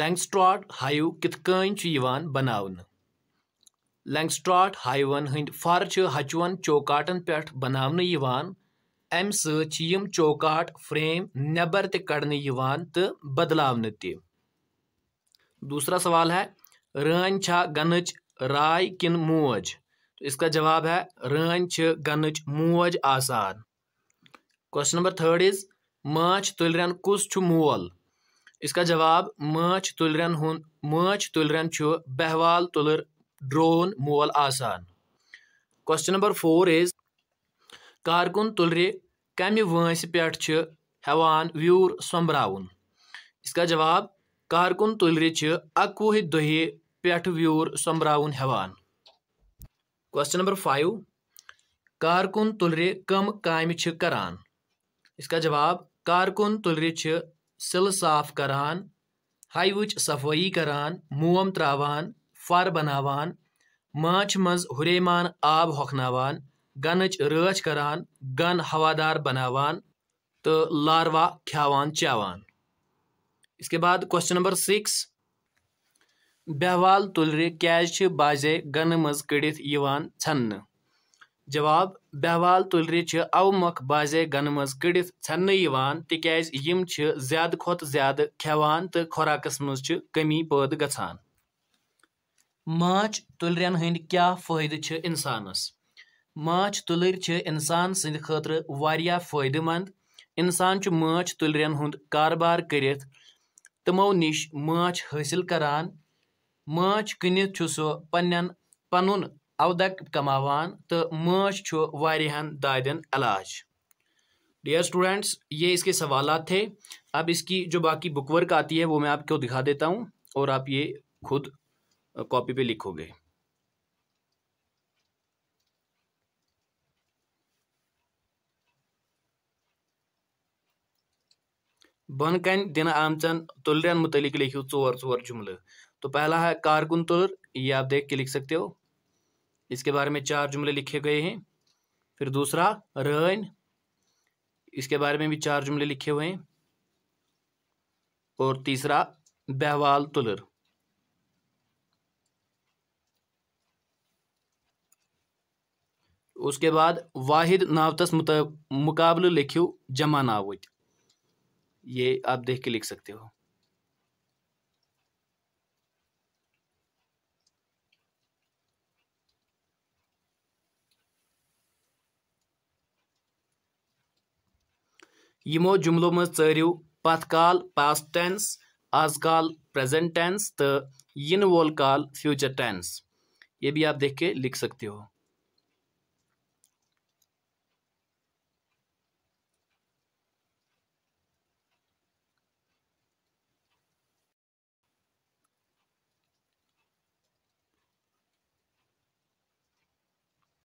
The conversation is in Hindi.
لینگسٹراٹ ہایو کِتھ کٔنۍ چھُ یِوان بناونہٕ لینگسٹراٹ ہایوَن ہٕنٛدۍ فر چھِ ہچوَن چوکاٹن پٮ۪ٹھ بناونہٕ یِوان اَمہِ سۭتۍ چھِ یِم چوکاٹ فرٛیم نٮ۪بر تہِ کڑنہٕ یِوان تہٕ بدلاونہٕ تہِ दूसरा सवाल है रٲنۍ چھا گنٕچ راے کِنہٕ موج तो इसका जवाब है रٲنۍ چھِ گنٕچ موج آسان क्वेश्चन नंबर थर्ड इज ماچھ تُلرٮ۪ن کُس چھُ مول इसका जवाब मच तुलरन हुन मच तुलरन छु बहवाल तुलर ड्रोन मोल आसान क्वेश्चन नंबर फोर इज कारकुन तुलर कमि वंस पेट छ हेवान व्यूर सोमब्राउन इसका जवाब कारकुन तुलर छ अकवह दहि पेट व्यूर सोमब्राउन हवान क्वेश्चन नंबर फाइव कारकुन तुलर कम काम करान इसका जवाब कारकुन तुलर سِلہٕ صاف کران ہَیوٕچ صفٲیی کران موم ترٛاوان فَر بناوان مانٛچھ منٛز ہُریمان آب ہۄکھناوان گَنٕچ رٲچھ کران گَن ہَوادار بناوان تہٕ لاروا کھیٛاوان چیٛاوان इसके बाद क्वेश्चन نمبر سِکِس بیٚہوال تُلرِ کیٛازِ چھِ بازے گَنہٕ منٛز کٔڑِتھ یِوان ژھٮ۪ننہٕ جواب بہوال تُلرِ چھِ اَوٕ مۄکھٕ بازے گَنہٕ منٛز کٔڑِتھ ژھٮ۪ننہٕ یِوان تِکیٛازِ یِم چھِ زیادٕ کھۄتہٕ زیادٕ کھٮ۪وان تہٕ خوراکَس منٛز چھِ کٔمی پٲدٕ گژھان ماچھ تُلرٮ۪ن ہٕنٛدۍ کیٛاہ فٲیدٕ چھِ اِنسانَس ماچھ تُلٕرۍ چھِ اِنسان سٕنٛدِ خٲطرٕ واریاہ فٲیدٕ منٛد اِنسان چھُ ماچھ تُلرٮ۪ن ہُنٛد کاربار کٔرِتھ تِمو نِش ماچھ حٲصِل کران ماچھ کٕنِتھ چھُ سُہ پنٛنٮ۪ن پَنُن اودک کماوان تو ماچ وارہن دادن علاج डियर स्टूडेंट्स ये इसके सवाल थे अब इसकी जो बाकी बुकवर्क आती है वो मैं आपको दिखा देता हूँ और आप ये खुद कॉपी पे लिखोगे बन कन दिन आमचन तुलरन मुतलिक लिखियो चोर चोर जुमले तो पहला है कारकुन तुलर ये आप देख के लिख सकते हो इसके बारे में चार जुमले लिखे गए हैं फिर दूसरा रन इसके बारे में भी चार जुमले लिखे हुए हैं और तीसरा बहवाल तुलर उसके बाद वाहिद नावतस मुकाबले लिखियो जमा नावत ये आप देख के लिख सकते हो यमो जुमलो मारू पत्काल पास टेंस आज कल प्रेजेंट टेंस तो इन वोल कल फ्यूचर टेंस ये भी आप देख के लिख सकते हो